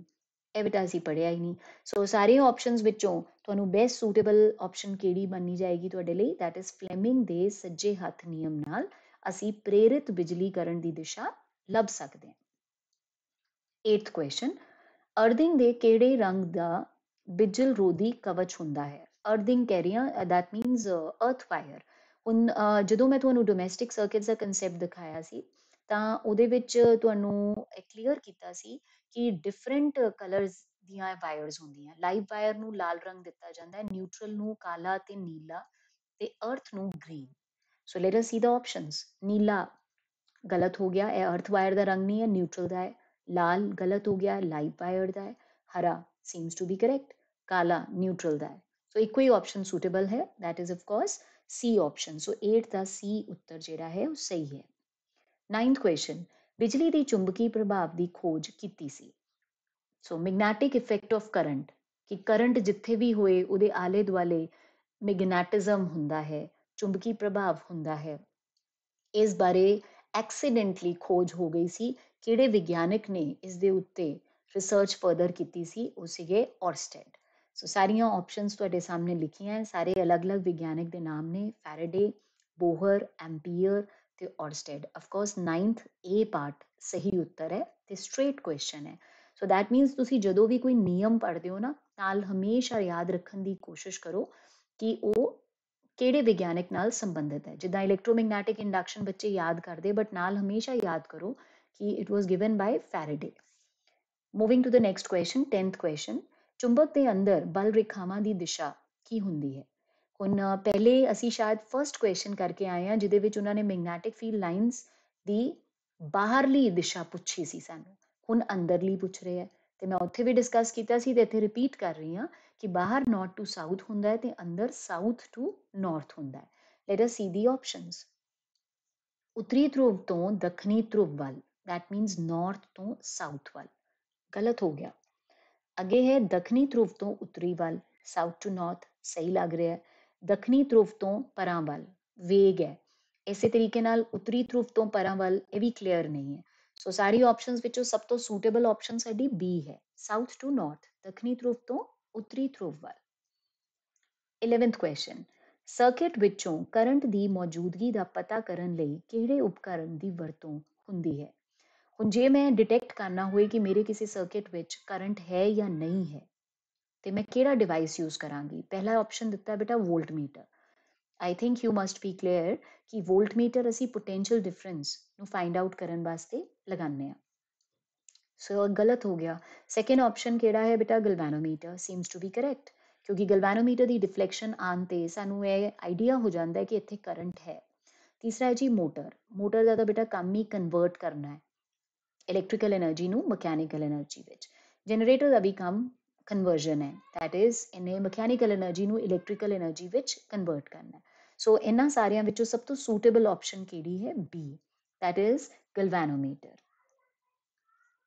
ਐਵੇਂ ਤਾਂ ਅਸੀਂ ਪੜਿਆ ਹੀ ਨਹੀਂ ਸੋ ਸਾਰੇ ਆਪਸ਼ਨਸ ਵਿੱਚੋਂ ਤੁਹਾਨੂੰ ਬੈਸਟ ਸੂਟੇਬਲ ਆਪਸ਼ਨ ਕਿਹੜੀ ਬਣਨੀ ਜਾਏਗੀ ਤੁਹਾਡੇ ਲਈ ਥੈਟ ਇਜ਼ ਫਲੇਮਿੰਗ ਦੇ ਸੱਜੇ ਹੱਥ ਨਿਯਮ ਨਾਲ ਅਸੀਂ ਪ੍ਰੇਰਿਤ ਬਿਜਲੀ ਕਰਨ ਦੀ ਦਿਸ਼ਾ ਲੱਭ ਸਕਦੇ ਹਾਂ 8th ਕੁਐਸਚਨ ਅਰਦਿੰਗ ਦੇ ਕਿਹੜੇ ਰੰਗ ਦਾ ਬਿਜਲ ਰੋਧੀ ਕਵਚ ਹੁੰਦਾ ਹੈ ਅਰਦਿੰਗ ਕਹਿ ਰਹੀਆਂ ਦੈਟ ਮੀਨਸ ਅਰਥ ਫਾਇਰ ਹੁਣ ਜਦੋਂ ਮੈਂ ਤੁਹਾਨੂੰ ਡੋਮੈਸਟਿਕ ਸਰਕਟਸ ਦਾ ਕਨਸੈਪਟ ਦਿਖਾਇਆ ਸੀ ਤਾਂ ਉਹਦੇ ਵਿੱਚ ਤੁਹਾਨੂੰ ਕਲੀਅਰ ਕੀਤਾ ਸੀ ਕਿ ਡਿਫਰੈਂਟ ਕਲਰਸ ਦੀਆਂ ਵਾਇਰਸ ਹੁੰਦੀਆਂ ਲਾਈਵ ਵਾਇਰ ਨੂੰ ਲਾਲ ਰੰਗ ਦਿੱਤਾ ਜਾਂਦਾ ਹੈ ਨਿਊਟਰਲ ਨੂੰ ਕਾਲਾ ਤੇ ਨੀਲਾ ਤੇ ਅਰਥ ਨੂੰ green so let us see ਦਾ ਆਪਸ਼ਨਸ ਨੀਲਾ ਗਲਤ ਹੋ ਗਿਆ ਇਹ ਅਰਥ ਵਾਇਰ ਦਾ ਰੰਗ ਨਹੀਂ ਹੈ ਨਿਊਟਰਲ ਦਾ ਹੈ ਲਾਲ ਗਲਤ ਹੋ ਗਿਆ ਲਾਈਵ ਵਾਇਰ ਦਾ ਹੈ ਹਰਾ ਸੀਮਸ ਟੂ ਬੀ ਕਰੈਕਟ ਕਾਲਾ ਨਿਊਟਰਲ ਦਾ ਹੈ ਸੋ ਇੱਕੋ ਹੀ ਆਪਸ਼ਨ ਸੂਟੇਬਲ ਹੈ that is of course C option so 8 ਦਾ ਸੀ ਉੱਤਰ ਜਿਹੜਾ ਹੈ ਉਹ ਸਹੀ ਹੈ ਨਾਈਨਥ ਕੁਐਸਚਨ ਬਿਜਲੀ ਦੀ ਚੁੰਬਕੀ ਪ੍ਰਭਾਵ ਦੀ ਖੋਜ ਕੀਤੀ ਸੀ so magnetic effect of current ਕਿ ਕਰੰਟ ਜਿੱਥੇ ਵੀ ਹੋਏ ਉਹਦੇ ਆਲੇ ਦੁਆਲੇ ਮੈਗਨੈਟਿਜ਼ਮ ਹੁੰਦਾ ਹੈ ਚੁੰਬਕੀ ਪ੍ਰਭਾਵ ਹੁੰਦਾ ਹੈ ਇਸ ਬਾਰੇ ਐਕਸੀਡੈਂਟਲੀ ਖੋਜ ਹੋ ਗਈ ਸੀ ਕਿਹੜੇ ਵਿਗਿਆਨਕ ਨੇ ਇਸ ਦੇ ਉੱਤੇ ਰਿਸਰਚ ਫਰਦਰ ਕੀਤੀ ਸੀ ਉਹ ਸੀਗੇ ਔਰਸਟੈਡ ਸੋ ਸਾਰੀਆਂ ਆਪਸ਼ਨਸ ਤੁਹਾਡੇ ਸਾਹਮਣੇ ਲਿਖੀਆਂ ਹਨ ਸਾਰੇ ਅਲੱਗ-ਅਲੱਗ ਵਿਗਿਆਨਕ ਦੇ ਨਾਮ ਨੇ ਫੈਰਾਡੇ ਬੋਹਰ ਐਮਪੀਅਰ ਤੇ Oersted of course 9th A part ਸਹੀ ਉੱਤਰ ਹੈ ਤੇ ਸਟ੍ਰੇਟ ਕੁਐਸਚਨ ਹੈ ਸੋ ਦੈਟ ਮੀਨਸ ਤੁਸੀਂ ਜਦੋਂ ਵੀ ਕੋਈ ਨਿਯਮ ਪੜ੍ਹਦੇ ਹੋ ਨਾ ਨਾਲ ਹਮੇਸ਼ਾ ਯਾਦ ਰੱਖਣ ਦੀ ਕੋਸ਼ਿਸ਼ ਕਰੋ ਕਿ ਉਹ ਕਿਹੜੇ ਵਿਗਿਆਨਕ ਨਾਲ ਸੰਬੰਧਿਤ ਹੈ ਜਿੱਦਾਂ ਇਲੈਕਟ੍ਰੋਮੈਗਨੈਟਿਕ ਇੰਡਕਸ਼ਨ ਬੱਚੇ ਯਾਦ ਕਰਦੇ ਬਟ ਨਾਲ ਹਮੇਸ਼ਾ ਯਾਦ ਕਰੋ ਕਿ it was given by Faraday moving to the next question 10th question ਚੁੰਬਕ ਦੇ ਅੰਦਰ ਬਲ ਰੇਖਾਵਾਂ ਦੀ ਦਿਸ਼ਾ ਕੀ ਹੁੰਦੀ ਹੈ ਹੁਣ ਪਹਿਲੇ ਅਸੀਂ ਸ਼ਾਇਦ ਫਰਸਟ ਕੁਐਸਚਨ ਕਰਕੇ ਆਏ ਆ ਜਿਹਦੇ ਵਿੱਚ ਉਹਨਾਂ ਨੇ ਮੈਗਨੈਟਿਕ ਫੀਲਡ ਲਾਈਨਸ ਦੀ ਬਾਹਰਲੀ ਦਿਸ਼ਾ ਪੁੱਛੀ ਸੀ ਸਾਨੂੰ ਹੁਣ ਅੰਦਰਲੀ ਪੁੱਛ ਰਹੇ ਤੇ ਮੈਂ ਉੱਥੇ ਵੀ ਡਿਸਕਸ ਕੀਤਾ ਸੀ ਤੇ ਇੱਥੇ ਰਿਪੀਟ ਕਰ ਰਹੀ ਆ ਕਿ ਬਾਹਰ ਨਾਰਥ ਟੂ ਸਾਊਥ ਹੁੰਦਾ ਹੈ ਤੇ ਅੰਦਰ ਸਾਊਥ ਟੂ ਨਾਰਥ ਹੁੰਦਾ ਹੈ ਲੈਟ ਅਸ ਸੀ ਦੀ ਆਪਸ਼ਨਸ ਉੱਤਰੀ ਧਰੁਵ ਤੋਂ ਦੱਖਣੀ ਧਰੁਵ ਵੱਲ ਥੈਟ ਮੀਨਸ ਨਾਰਥ ਤੋਂ ਸਾਊਥ ਵੱਲ ਗਲਤ ਹੋ ਗਿਆ ਅੱਗੇ ਹੈ ਦੱਖਣੀ ਧਰੁਵ ਤੋਂ ਉੱਤਰੀ ਵੱਲ ਸਾਊਥ ਟੂ ਨਾਰਥ ਸਹੀ ਲੱਗ ਰਿਹਾ ਹੈ ਦੱਖਣੀ ਧਰੁਵ ਤੋਂ ਪਰਾਂ ਵੱਲ ਵੇਗ ਹੈ ਇਸੇ ਤਰੀਕੇ ਨਾਲ ਉੱਤਰੀ ਧਰੁਵ ਤੋਂ ਪਰਾਂ ਵੱਲ ਇਹ ਵੀ ਕਲੀਅਰ ਨਹੀਂ ਹੈ ਸੋ ਸਾਰੀ ਆਪਸ਼ਨਸ ਵਿੱਚੋਂ ਸਭ ਤੋਂ ਸੂਟੇਬਲ ਆਪਸ਼ਨ ਸਾਡੀ ਬੀ ਹੈ ਸਾਊਥ ਟੂ ਨਾਰਥ ਦੱਖਣੀ ਧਰੁਵ ਤੋਂ ਉੱਤਰੀ ਧਰੁਵ ਵੱਲ 11th ਕੁਐਸਚਨ ਸਰਕਟ ਵਿੱਚੋਂ ਕਰੰਟ ਦੀ ਮੌਜੂਦਗੀ ਦਾ ਪਤਾ ਕਰਨ ਲਈ ਕਿਹੜੇ ਉਪਕਰਨ ਦੀ ਵਰਤੋਂ ਹੁੰਦੀ ਹੈ ਹੁਣ ਜੇ ਮੈਂ ਡਿਟੈਕਟ ਕਰਨਾ ਹੋਵੇ ਕਿ ਮੇਰੇ ਕਿਸੇ ਸਰਕਟ ਵਿੱਚ ਕਰੰਟ ਹੈ ਜਾਂ ਨਹੀਂ ਹੈ ਤੇ ਮੈਂ ਕਿਹੜਾ ਡਿਵਾਈਸ ਯੂਜ਼ ਕਰਾਂਗੀ ਪਹਿਲਾ ਆਪਸ਼ਨ ਦਿੱਤਾ ਬੇਟਾ voltmeter I think you must be clear ਕਿ ਵੋਲਟਮੀਟਰ ਅਸੀਂ ਪੋਟੈਂਸ਼ੀਅਲ ਡਿਫਰੈਂਸ ਨੂੰ ਫਾਈਂਡ ਆਊਟ ਕਰਨ ਵਾਸਤੇ ਲਗਾਉਂਦੇ ਆ ਸੋ ਗਲਤ ਹੋ ਗਿਆ ਸੈਕੰਡ ਆਪਸ਼ਨ ਕਿਹੜਾ ਹੈ ਬੇਟਾ galvanometer seems to be correct ਕਿਉਂਕਿ ਗਲਵਾਨੋਮੀਟਰ ਦੀ ਡਿਫਲੈਕਸ਼ਨ ਆਨ ਤੇ ਸਾਨੂੰ ਇਹ ਆਈਡੀਆ ਹੋ ਜਾਂਦਾ ਹੈ ਕਿ ਇੱਥੇ ਕਰੰਟ ਹੈ ਤੀਸਰਾ ਹੈ ਜੀ ਮੋਟਰ ਮੋਟਰ ਦਾ ਤਾਂ ਬੇਟਾ ਕੰਮ ਹੀ ਕਨਵਰਟ ਕਰਨਾ ਹੈ ਇਲੈਕਟ੍ਰੀਕਲ એનર્ਜੀ ਨੂੰ ਮਕੈਨੀਕਲ એનર્ਜੀ ਵਿੱਚ ਜਨਰੇਟਰ ਦਾ ਵੀ ਕੰਮ ਕਨਵਰਜਨ ਹੈ ਥੈਟ ਇਜ਼ ਇਹਨੇ ਮਕੈਨੀਕਲ એનર્ਜੀ ਨੂੰ ਇਲੈਕਟ੍ਰੀਕਲ એનર્ਜੀ ਵਿੱਚ ਕਨਵਰਟ ਕਰਨਾ ਹੈ ਸੋ ਇਹਨਾਂ ਸਾਰਿਆਂ ਵਿੱਚੋਂ ਸਭ ਤੋਂ ਸੂਟੇਬਲ ਆਪਸ਼ਨ ਕਿਹੜੀ ਹੈ B that is galvanometer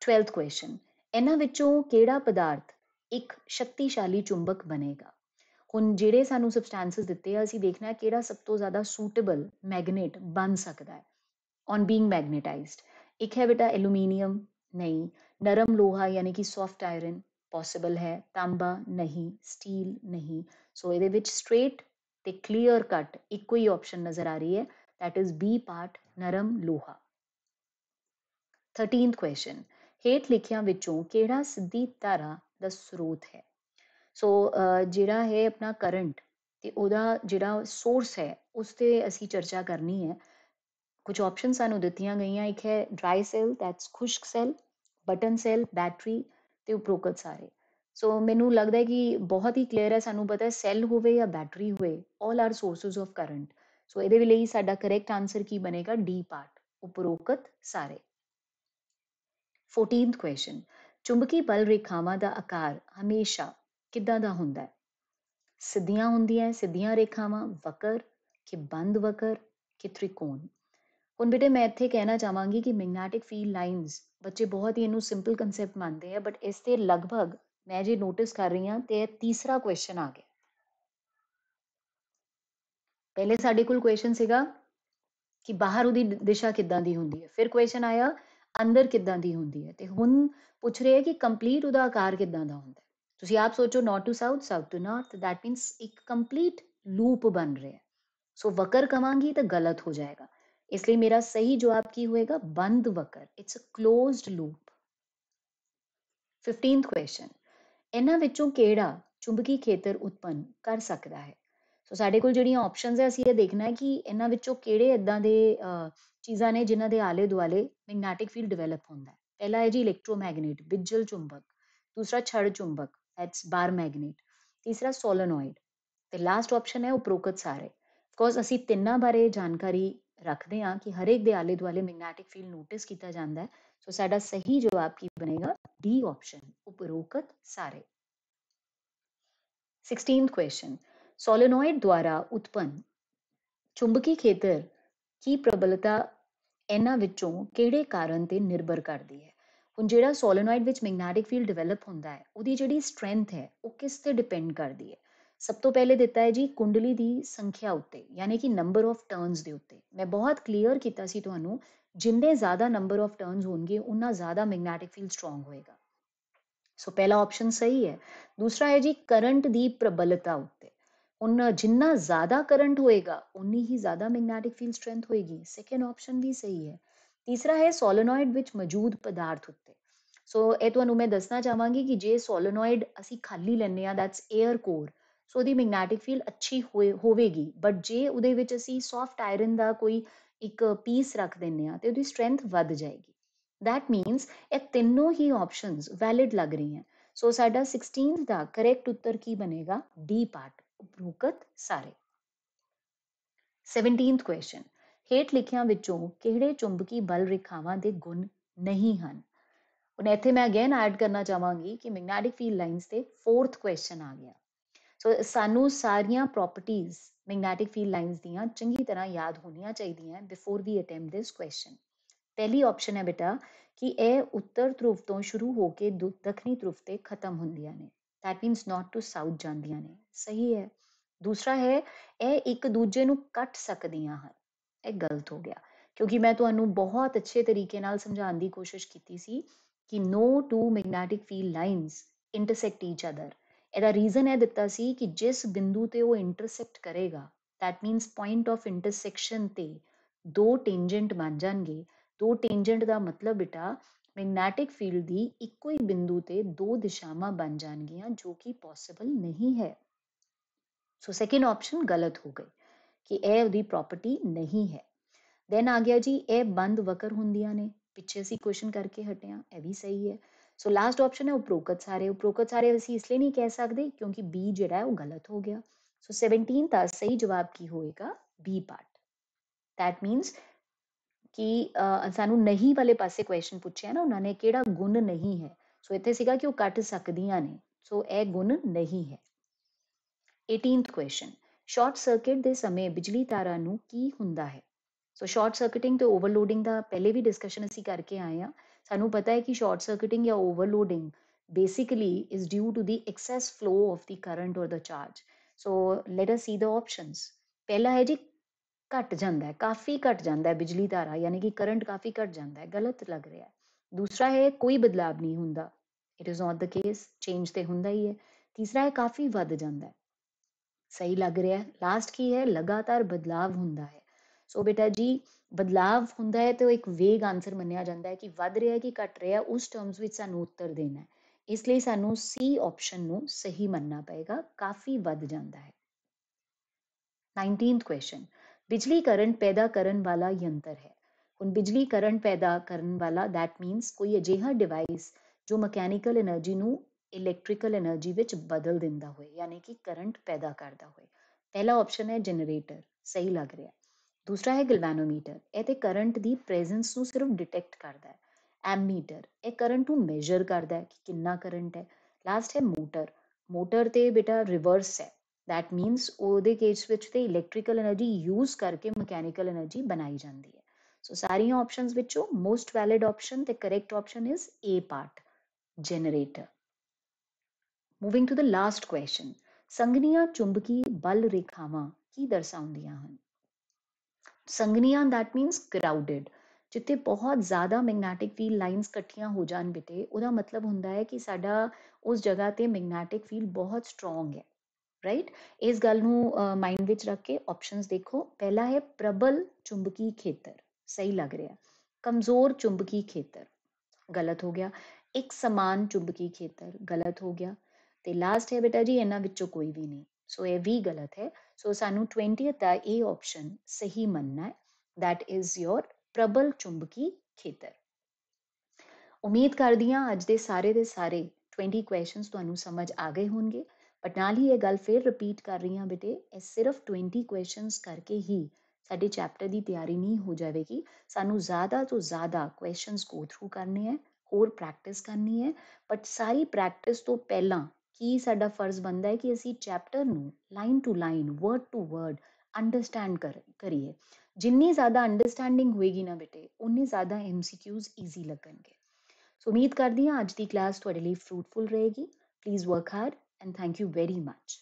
12th question ਇਹਨਾਂ ਵਿੱਚੋਂ ਕਿਹੜਾ ਪਦਾਰਥ ਇੱਕ ਸ਼ਕਤੀਸ਼ਾਲੀ ਚੁੰਬਕ ਬਣੇਗਾ ਹੁਣ ਜਿਹੜੇ ਸਾਨੂੰ ਸਬਸਟੈਂਸਸ ਦਿੱਤੇ ਆ ਅਸੀਂ ਦੇਖਣਾ ਹੈ ਕਿਹੜਾ ਸਭ ਤੋਂ ਜ਼ਿਆਦਾ ਸੂਟੇਬਲ ਮੈਗਨੇਟ ਬਣ ਸਕਦਾ ਹੈ ਔਨ ਬੀਇੰਗ ਮੈਗਨੇਟਾਈਜ਼ਡ ਇੱਕ ਹੈ ਬੇਟਾ ਐਲੂਮੀਨੀਅਮ ਨਹੀਂ ਨਰਮ ਲੋਹਾ ਯਾਨੀ ਕਿ ਸੌਫਟ ਆਇਰਨ ਪੋਸੀਬਲ ਹੈ ਤਾਂਬਾ ਨਹੀਂ ਸਟੀਲ ਨਹੀਂ ਸੋ ਇਹਦੇ ਵਿੱਚ ਸਟ੍ਰੇਟ ਤੇ ਕਲੀਅਰ ਕੱਟ ਇੱਕੋ ਹੀ ਆਪਸ਼ਨ ਨਜ਼ਰ ਆ ਰਹੀ ਹੈ that is ਬੀ ਪਾਰਟ ਨਰਮ ਲੋਹਾ 13th ਕੁਐਸਚਨ ਹੇਠ ਲਿਖਿਆਂ ਵਿੱਚੋਂ ਕਿਹੜਾ ਸਿੱਧੀ ਧਾਰਾ ਦਾ ਸਰੋਤ ਹੈ ਸੋ ਜਿਹੜਾ ਹੈ ਆਪਣਾ ਕਰੰਟ ਤੇ ਉਹਦਾ ਜਿਹੜਾ ਸੋਰਸ ਹੈ ਉਸ ਤੇ ਅਸੀਂ ਚਰਚਾ ਕਰਨੀ ਹੈ ਕੁਝ ਆਪਸ਼ਨ ਸਾਨੂੰ ਦਿੱਤੀਆਂ ਗਈਆਂ ਇੱਕ ਹੈ ਡਰਾਈ ਸੈਲ ਦੈਟਸ ਖੁਸ਼ਕ ਸੈਲ ਬਟਨ ਸੈਲ ਬੈਟਰੀ ਤੇ ਉਪਰੋਕਤ ਸਾਰੇ ਸੋ ਮੈਨੂੰ ਲੱਗਦਾ ਹੈ ਕਿ ਬਹੁਤ ਹੀ ਕਲੀਅਰ ਹੈ ਸਾਨੂੰ ਪਤਾ ਹੈ ਸੈੱਲ ਹੋਵੇ ਜਾਂ ਬੈਟਰੀ ਹੋਵੇ 올 are sources of current so ਇਹਦੇ ਲਈ ਸਾਡਾ ਕਰੈਕਟ ਆਨਸਰ ਕੀ ਬਨੇਗਾ ਡੀ ਪਾਰਟ ਉਪਰੋਕਤ ਸਾਰੇ 14th ਕੁਐਸਚਨ ਚੁੰਬਕੀ ਬਲ ਰੇਖਾਵਾਂ ਦਾ ਆਕਾਰ ਹਮੇਸ਼ਾ ਕਿੱਦਾਂ ਦਾ ਹੁੰਦਾ ਹੈ ਸਿੱਧੀਆਂ ਹੁੰਦੀਆਂ ਸਿੱਧੀਆਂ ਰੇਖਾਵਾਂ ਵਕਰ ਕਿ ਬੰਦ ਵਕਰ ਕਿ ਤ੍ਰਿਕੋਣ ਹੁਣ ਬੇਟੇ ਮੈਂ ਇੱਥੇ ਕਹਿਣਾ ਚਾਹਾਂਗੀ ਕਿ ਮੈਗਨੈਟਿਕ ਫੀਲਡ ਲਾਈਨਸ ਬੱਚੇ ਬਹੁਤ ਹੀ ਇਹਨੂੰ ਸਿੰਪਲ ਕਨਸੈਪਟ ਮੰਨਦੇ ਆ ਬਟ ਇਸ ਤੇ ਲਗਭਗ ਮੈਂ ਜੇ ਨੋਟਿਸ ਕਰ ਰਹੀ ਹਾਂ ਤੇ ਇਹ ਤੀਸਰਾ ਕੁਐਸਚਨ ਆ ਗਿਆ ਪਹਿਲੇ ਸਾਡੇ ਕੋਲ ਕੁਐਸਚਨ ਸੀਗਾ ਕਿ ਬਾਹਰ ਉਹਦੀ ਦਿਸ਼ਾ ਕਿੱਦਾਂ ਦੀ ਹੁੰਦੀ ਹੈ ਫਿਰ ਕੁਐਸਚਨ ਆਇਆ ਅੰਦਰ ਕਿੱਦਾਂ ਦੀ ਹੁੰਦੀ ਹੈ ਤੇ ਹੁਣ ਪੁੱਛ ਰਹੇ ਹੈ ਕਿ ਕੰਪਲੀਟ ਉਹਦਾ ਆਕਾਰ ਕਿੱਦਾਂ ਦਾ ਹੁੰਦਾ ਤੁਸੀਂ ਆਪ ਸੋਚੋ north to south south to north that means ਇੱਕ ਕੰਪਲੀਟ ਲੂਪ ਬਣ ਰਿਹਾ ਸੋ ਵਕਰ ਕਵਾਂਗੀ ਤਾਂ ਗਲਤ ਹੋ ਜਾਏਗਾ इसलिए मेरा सही जवाब की होएगा बंद वक्र it's a closed loop 15th question ਇਹਨਾਂ ਵਿੱਚੋਂ ਕਿਹੜਾ ਚੁੰਬਕੀ ਖੇਤਰ ਉਤਪੰਨ ਕਰ ਸਕਦਾ ਹੈ ਸੋ ਸਾਡੇ ਕੋਲ ਜਿਹੜੀਆਂ ਆਪਸ਼ਨਸ ਐ ਅਸੀਂ ਇਹ ਦੇਖਣਾ ਹੈ ਕਿ ਇਹਨਾਂ ਵਿੱਚੋਂ ਕਿਹੜੇ ਇਦਾਂ ਦੇ ਚੀਜ਼ਾਂ ਨੇ ਜਿਨ੍ਹਾਂ ਦੇ ਆਲੇ ਦੁਆਲੇ ਮੈਗਨੈਟਿਕ ਫੀਲਡ ਡਿਵੈਲਪ ਹੁੰਦਾ ਹੈ ਪਹਿਲਾ ਹੈ ਜੀ ਇਲੈਕਟ੍ਰੋਮੈਗਨੇਟ ਵਿਜਲ ਚੁੰਬਕ ਦੂਸਰਾ ਛੜ ਚੁੰਬਕ ਦੈਟਸ ਬਾਰ ਮੈਗਨੇਟ ਤੀਸਰਾ ਸੋਲਨੋਇਡ ਤੇ ਲਾਸਟ ਆਪਸ਼ਨ ਹੈ ਉਪਰੋਕਤ ਸਾਰੇ ਬਿਕੋਜ਼ ਅਸੀਂ ਤਿੰਨਾਂ ਬਾਰੇ ਜਾਣਕਾਰੀ ਰੱਖਦੇ ਹਾਂ ਕਿ ਹਰੇਕ ਦੇ ਆਲੇ ਦੁਆਲੇ ਮੈਗਨੈਟਿਕ ਫੀਲਡ ਨੋਟਿਸ ਕੀਤਾ ਜਾਂਦਾ ਹੈ ਸੋ ਸਾਡਾ ਸਹੀ ਜਵਾਬ ਕੀ ਬਣੇਗਾ ਡੀ ਆਪਸ਼ਨ ਉਪਰੋਕਤ ਸਾਰੇ 16th ਕੁਐਸਚਨ ਸੋਲੇਨੋਇਡ ਦੁਆਰਾ ਉਤਪੰਨ ਚੁੰਬਕੀ ਖੇਤਰ ਕੀ ਪ੍ਰਬਲਤਾ ਇਹਨਾਂ ਵਿੱਚੋਂ ਕਿਹੜੇ ਕਾਰਨ ਤੇ ਨਿਰਭਰ ਕਰਦੀ ਹੈ ਹੁਣ ਜਿਹੜਾ ਸੋਲੇਨੋਇਡ ਵਿੱਚ ਮੈਗਨੈਟਿਕ ਫੀਲਡ ਡਿਵੈਲਪ ਹੁੰਦਾ ਹੈ ਉਹਦੀ ਜਿਹੜੀ ਸਟਰੈਂਥ ਹੈ ਉਹ ਕਿਸ ਤੇ ਡਿਪੈਂਡ ਕਰਦੀ ਹੈ ਸਭ ਤੋਂ ਪਹਿਲੇ ਦਿੱਤਾ ਹੈ ਜੀ ਕੁੰਡਲੀ ਦੀ ਸੰਖਿਆ ਉੱਤੇ ਯਾਨੀ ਕਿ ਨੰਬਰ ਆਫ ਟਰਨਸ ਦੇ ਉੱਤੇ ਮੈਂ ਬਹੁਤ ਕਲੀਅਰ ਕੀਤਾ ਸੀ ਤੁਹਾਨੂੰ ਜਿੰਨੇ ਜ਼ਿਆਦਾ ਨੰਬਰ ਆਫ ਟਰਨਸ ਹੋਣਗੇ ਉਨਾ ਜ਼ਿਆਦਾ ਮੈਗਨੈਟਿਕ ਫੀਲਡ ਸਟਰੋਂਗ ਹੋਏਗਾ ਸੋ ਪਹਿਲਾ ਆਪਸ਼ਨ ਸਹੀ ਹੈ ਦੂਸਰਾ ਹੈ ਜੀ ਕਰੰਟ ਦੀ ਪ੍ਰਬਲਤਾ ਉੱਤੇ ਉਨ ਜਿੰਨਾ ਜ਼ਿਆਦਾ ਕਰੰਟ ਹੋਏਗਾ ਉਨੀ ਹੀ ਜ਼ਿਆਦਾ ਮੈਗਨੈਟਿਕ ਫੀਲਡ ਸਟਰੈਂਥ ਹੋਏਗੀ ਸੈਕੰਡ ਆਪਸ਼ਨ ਵੀ ਸਹੀ ਹੈ ਤੀਸਰਾ ਹੈ ਸੋਲਨੋਇਡ ਵਿੱਚ ਮੌਜੂਦ ਪਦਾਰਥ ਉੱਤੇ ਸੋ ਇਹ ਤੁਹਾਨੂੰ ਮੈਂ ਦੱਸਣਾ ਚਾਹਾਂਗੀ ਕਿ ਜੇ ਸੋਲਨੋਇਡ ਅਸੀਂ ਖਾਲੀ ਲੈਨੇ ਆ ਦੈਟਸ 에ਅਰ ਕੋਰ ਸੋ ਉਹਦੀ ਮੈਗਨੈਟਿਕ ਫੀਲਡ ਅੱਛੀ ਹੋਵੇਗੀ ਬਟ ਜੇ ਉਹਦੇ ਵਿੱਚ ਅਸੀਂ ਸੌਫਟ ਆਇਰਨ ਦਾ ਕੋਈ ਇੱਕ ਪੀਸ ਰੱਖ ਦਿੰਨੇ ਆ ਤੇ ਉਹਦੀ ਸਟਰੈਂਥ ਵੱਧ ਜਾਏਗੀ ਥੈਟ ਮੀਨਸ ਇਹ ਤਿੰਨੋਂ ਹੀ ਆਪਸ਼ਨਸ ਵੈਲਿਡ ਲੱਗ ਰਹੀਆਂ ਸੋ ਸਾਡਾ 16th ਦਾ ਕਰੈਕਟ ਉੱਤਰ ਕੀ ਬਨੇਗਾ ਡੀ ਪਾਰਟ ਉਪਰੋਕਤ ਸਾਰੇ 17th ਕੁਐਸਚਨ ਹੇਠ ਲਿਖਿਆਂ ਵਿੱਚੋਂ ਕਿਹੜੇ ਚੁੰਬਕੀ ਬਲ ਰੇਖਾਵਾਂ ਦੇ ਗੁਣ ਨਹੀਂ ਹਨ ਉਹਨੇ ਇੱਥੇ ਮੈਂ ਅਗੇਨ ਐਡ ਕਰਨਾ ਚਾਹਾਂਗੀ ਕਿ ਮੈਗਨੈਟਿਕ ਫੀਲਡ ਲਾਈਨਸ ਤੇ 4th ਕੁਐਸਚਨ ਆ ਗਿਆ ਸੋ ਸਾਨੂੰ ਸਾਰੀਆਂ ਪ੍ਰੋਪਰਟੀਜ਼ ਮੈਗਨੈਟਿਕ ਫੀਲਡ ਲਾਈਨਸ ਦੀਆਂ ਚੰਗੀ ਤਰ੍ਹਾਂ ਯਾਦ ਹੋਣੀਆਂ ਚਾਹੀਦੀਆਂ before we attempt this question ਪਹਿਲੀ ਆਪਸ਼ਨ ਹੈ ਬੇਟਾ ਕਿ ਇਹ ਉੱਤਰ ਧਰੂਵ ਤੋਂ ਸ਼ੁਰੂ ਹੋ ਕੇ ਦੱਖਣੀ ਧਰੂਵ ਤੇ ਖਤਮ ਹੁੰਦੀਆਂ ਨੇ that means not to south ਜਾਂਦੀਆਂ ਨੇ ਸਹੀ ਹੈ ਦੂਸਰਾ ਹੈ ਇਹ ਇੱਕ ਦੂਜੇ ਨੂੰ ਕੱਟ ਸਕਦੀਆਂ ਹਨ ਇਹ ਗਲਤ ਹੋ ਗਿਆ ਕਿਉਂਕਿ ਮੈਂ ਤੁਹਾਨੂੰ ਬਹੁਤ ਅੱਛੇ ਤਰੀਕੇ ਨਾਲ ਸਮਝਾਉਣ ਦੀ ਕੋਸ਼ਿਸ਼ ਕੀਤੀ ਸੀ ਕਿ no two magnetic field lines intersect each other ਇਹਦਾ ਰੀਜ਼ਨ ਇਹ ਦਿੱਤਾ ਸੀ ਕਿ ਜਿਸ ਬਿੰਦੂ ਤੇ ਉਹ ਇੰਟਰਸੈਕਟ ਕਰੇਗਾ that means point of intersection ਤੇ ਦੋ ਟੈਂਜੈਂਟ ਬਣ ਜਾਣਗੇ ਦੋ ਟੈਂਜੈਂਟ ਦਾ ਮਤਲਬ ਬੇਟਾ ਮੈਗਨੈਟਿਕ ਫੀਲਡ ਦੀ ਇੱਕੋ ਹੀ ਬਿੰਦੂ ਤੇ ਦੋ ਦਿਸ਼ਾਵਾਂ ਬਣ ਜਾਣਗੀਆਂ ਜੋ ਕਿ ਪੋਸੀਬਲ ਨਹੀਂ ਹੈ ਸੋ ਸੈਕਿੰਡ ਆਪਸ਼ਨ ਗਲਤ ਹੋ ਗਈ ਕਿ ਇਹ ਉਹਦੀ ਪ੍ਰਾਪਰਟੀ ਨਹੀਂ ਹੈ ਦੈਨ ਆ ਗਿਆ ਜੀ ਇਹ ਬੰਦ ਵਕਰ ਹੁੰਦੀਆਂ ਨੇ ਪਿੱਛੇ ਸੀ ਕੁਐਸਚਨ ਕਰਕੇ ਹਟਿਆ ਇਹ ਵੀ ਸਹੀ ਹੈ ਸੋ ਲਾਸਟ ਆਪਸ਼ਨ ਹੈ ਉਪਰੋਕਤ ਸਾਰੇ ਉਪਰੋਕਤ ਸਾਰੇ ਅਸੀਂ ਇਸ ਲਈ ਨਹੀਂ ਕਹਿ ਸਕਦੇ ਕਿਉਂਕਿ ਬੀ ਜਿਹੜਾ ਹੈ ਉਹ ਗਲਤ ਹੋ ਗਿਆ ਸੋ 17 ਦਾ ਸਹੀ ਜਵਾਬ ਕੀ ਹੋਏਗਾ ਬੀ ਪਾਰਟ ਥੈਟ ਮੀਨਸ ਕਿ ਸਾਨੂੰ ਨਹੀਂ ਵਾਲੇ ਪਾਸੇ ਕੁਐਸਚਨ ਪੁੱਛਿਆ ਨਾ ਉਹਨਾਂ ਨੇ ਕਿਹੜਾ ਗੁਣ ਨਹੀਂ ਹੈ ਸੋ ਇੱਥੇ ਸੀਗਾ ਕਿ ਉਹ ਕੱਟ ਸਕਦੀਆਂ ਨੇ ਸੋ ਇਹ ਗੁਣ ਨਹੀਂ ਹੈ 18th ਕੁਐਸਚਨ ਸ਼ਾਰਟ ਸਰਕਟ ਦੇ ਸਮੇਂ ਬਿਜਲੀ ਤਾਰਾਂ ਨੂੰ ਕੀ ਹੁੰਦਾ ਹੈ ਸੋ ਸ਼ਾਰਟ ਸਰਕਟਿੰਗ ਤੇ ਓਵਰਲੋਡਿੰਗ ਦਾ ਪਹਿਲੇ ਵੀ ਡਿਸਕਸ਼ਨ ਅਸੀਂ ਕਰਕੇ ਆਏ ਆ ਸਾਨੂੰ ਪਤਾ ਹੈ ਕਿ ਸ਼ਾਰਟ ਸਰਕਟਿੰਗ ਜਾਂ overloading basically is due to the excess flow of the current or the charge so let us see the options ਪਹਿਲਾ ਹੈ ਜੀ ਘਟ ਜਾਂਦਾ ਹੈ ਕਾਫੀ ਘਟ ਜਾਂਦਾ ਹੈ ਬਿਜਲੀ ਧਾਰਾ ਯਾਨੀ ਕਿ ਕਰੰਟ ਕਾਫੀ ਘਟ ਜਾਂਦਾ ਹੈ ਗਲਤ ਲੱਗ ਰਿਹਾ ਹੈ ਦੂਸਰਾ ਹੈ ਕੋਈ ਬਦਲਾਵ ਨਹੀਂ ਹੁੰਦਾ it is not the case change ਤੇ ਹੁੰਦਾ ਹੀ ਹੈ ਤੀਸਰਾ ਹੈ ਕਾਫੀ ਵੱਧ ਜਾਂਦਾ ਹੈ ਸਹੀ ਲੱਗ ਰਿਹਾ ਹੈ ਲਾਸਟ ਕੀ ਹੈ ਲਗਾਤਾਰ ਬਦਲਾਵ ਹੁੰਦਾ ਹੈ ਸੋ ਬੇਟਾ ਜੀ ਬਦਲਾਵ ਹੁੰਦਾ ਹੈ ਤਾਂ ਉਹ ਇੱਕ ਵੇਗ ਆਨਸਰ ਮੰਨਿਆ ਜਾਂਦਾ ਹੈ ਕਿ ਵੱਧ ਰਿਹਾ ਹੈ ਕਿ ਘਟ ਰਿਹਾ ਉਸ ਟਰਮਸ ਵਿੱਚ ਸਾਨੂੰ ਉੱਤਰ ਦੇਣਾ ਹੈ ਇਸ ਲਈ ਸਾਨੂੰ ਸੀ ਆਪਸ਼ਨ ਨੂੰ ਸਹੀ ਮੰਨਣਾ ਪਏਗਾ ਕਾਫੀ ਵੱਧ ਜਾਂਦਾ ਹੈ 19th ਕੁਐਸਚਨ ਬਿਜਲੀ ਕਰੰਟ ਪੈਦਾ ਕਰਨ ਵਾਲਾ ਯੰਤਰ ਹੈ ਹੁਣ ਬਿਜਲੀ ਕਰੰਟ ਪੈਦਾ ਕਰਨ ਵਾਲਾ ਥੈਟ ਮੀਨਸ ਕੋਈ ਅਜਿਹਾ ਡਿਵਾਈਸ ਜੋ ਮਕੈਨੀਕਲ એનર્ਜੀ ਨੂੰ ਇਲੈਕਟ੍ਰੀਕਲ એનર્ਜੀ ਵਿੱਚ ਬਦਲ ਦਿੰਦਾ ਹੋਵੇ ਯਾਨੀ ਕਿ ਕਰੰਟ ਪੈਦਾ ਕਰਦਾ ਹੋਵੇ ਪਹਿਲਾ ਆਪਸ਼ਨ ਹੈ ਜਨਰੇਟਰ ਸਹੀ ਲੱਗ ਰਿਹਾ ਦੂਸਰਾ ਹੈ ਗਲਵੈਨੋਮੀਟਰ ਇਹ ਤੇ ਕਰੰਟ ਦੀ ਪ੍ਰੈਜ਼ੈਂਸ ਨੂੰ ਸਿਰਫ ਡਿਟੈਕਟ ਕਰਦਾ ਹੈ ਐਮੀਟਰ ਇਹ ਕਰੰਟ ਨੂੰ ਮੈਜ਼ਰ ਕਰਦਾ ਹੈ ਕਿ ਕਿੰਨਾ ਕਰੰਟ ਹੈ ਲਾਸਟ ਹੈ ਮੋਟਰ ਮੋਟਰ ਤੇ ਬੇਟਾ ਰਿਵਰਸ ਹੈ ਥੈਟ ਮੀਨਸ ਉਹਦੇ ਕੇਸ ਵਿੱਚ ਤੇ ਇਲੈਕਟ੍ਰੀਕਲ એનર્ਜੀ ਯੂਜ਼ ਕਰਕੇ ਮਕੈਨੀਕਲ એનર્ਜੀ ਬਣਾਈ ਜਾਂਦੀ ਹੈ ਸੋ ਸਾਰੀਆਂ ਆਪਸ਼ਨਸ ਵਿੱਚੋਂ ਮੋਸਟ ਵੈਲਿਡ ਆਪਸ਼ਨ ਤੇ correct option is A part generator moving to the last question ਸੰਗਨੀਆਂ ਚੁੰਬਕੀ ਬਲ ਰੇਖਾਵਾਂ ਕੀ ਦਰਸਾਉਂਦੀਆਂ ਹਨ ਸੰਗਨੀਆਂ that means crowded ਜਿੱਥੇ ਬਹੁਤ ਜ਼ਿਆਦਾ ਮੈਗਨੈਟਿਕ ਫੀਲ ਲਾਈਨਸ ਇਕੱਠੀਆਂ ਹੋ ਜਾਣ ਬਿਤੇ ਉਹਦਾ ਮਤਲਬ ਹੁੰਦਾ ਹੈ ਕਿ ਸਾਡਾ ਉਸ ਜਗ੍ਹਾ ਤੇ ਮੈਗਨੈਟਿਕ ਫੀਲ ਬਹੁਤ ਸਟਰੋਂਗ ਹੈ ਰਾਈਟ ਇਸ ਗੱਲ ਨੂੰ ਮਾਈਂਡ ਵਿੱਚ ਰੱਖ ਕੇ ਆਪਸ਼ਨਸ ਦੇਖੋ ਪਹਿਲਾ ਹੈ ਪ੍ਰਬਲ ਚੁੰਬਕੀ ਖੇਤਰ ਸਹੀ ਲੱਗ ਰਿਹਾ ਕਮਜ਼ੋਰ ਚੁੰਬਕੀ ਖੇਤਰ ਗਲਤ ਹੋ ਗਿਆ ਇੱਕ ਸਮਾਨ ਚੁੰਬਕੀ ਖੇਤਰ ਗਲਤ ਹੋ ਗਿਆ ਤੇ ਲਾਸਟ ਹੈ ਬੇਟਾ ਜੀ ਇਹਨਾਂ ਵਿੱਚੋਂ ਕੋਈ ਵੀ ਨਹੀਂ ਸੋ ਇਹ ਵੀ ਗਲਤ ਹੈ ਸੋ ਸਾਨੂੰ 20th ਦਾ ਇਹ ਆਪਸ਼ਨ ਸਹੀ ਮੰਨਣਾ ਹੈ that is your ਪ੍ਰਬਲ ਚੁੰਬਕੀ ਖੇਤਰ ਉਮੀਦ ਕਰਦੀ ਹਾਂ ਅੱਜ ਦੇ ਸਾਰੇ ਦੇ ਸਾਰੇ 20 ਕੁਐਸਚਨਸ ਤੁਹਾਨੂੰ ਸਮਝ ਆ ਗਏ ਹੋਣਗੇ ਬਟ ਨਾਲ ਹੀ ਇਹ ਗੱਲ ਫੇਰ ਰਿਪੀਟ ਕਰ ਰਹੀ ਹਾਂ ਬੇਟੇ ਇਹ ਸਿਰਫ 20 ਕੁਐਸਚਨਸ ਕਰਕੇ ਹੀ ਸਾਡੇ ਚੈਪਟਰ ਦੀ ਤਿਆਰੀ ਨਹੀਂ ਹੋ ਜਾਵੇਗੀ ਸਾਨੂੰ ਜ਼ਿਆਦਾ ਤੋਂ ਜ਼ਿਆਦਾ ਕੁਐਸਚਨਸ ਗੋ ਥਰੂ ਕਰਨੇ ਹੈ ਹੋਰ ਪ੍ਰੈਕਟਿਸ ਕਰਨੀ ਹੈ ਬਟ ਸਾਰੀ ਪ੍ਰੈਕਟਿਸ ਤੋਂ ਪਹਿਲਾਂ ਕੀ ਸਾਡਾ ਫਰਜ਼ ਬਣਦਾ ਹੈ ਕਿ ਅਸੀਂ ਚੈਪਟਰ ਨੂੰ line to line word to word understand ਕਰ ਕਰੀਏ ਜਿੰਨੀ ਜ਼ਿਆਦਾ ਅੰਡਰਸਟੈਂਡਿੰਗ ਹੋਏਗੀ ਨਾ ਬੇਟੇ ਉਨੇ ਜ਼ਿਆਦਾ ਐਮਸੀਕਿਊਜ਼ ਈਜ਼ੀ ਲੱਗਣਗੇ ਸੋ ਉਮੀਦ ਕਰਦੀ ਹਾਂ ਅੱਜ ਦੀ ਕਲਾਸ ਤੁਹਾਡੇ ਲਈ ਫਰੂਟਫੁਲ ਰਹੇਗੀ please work hard and thank you very much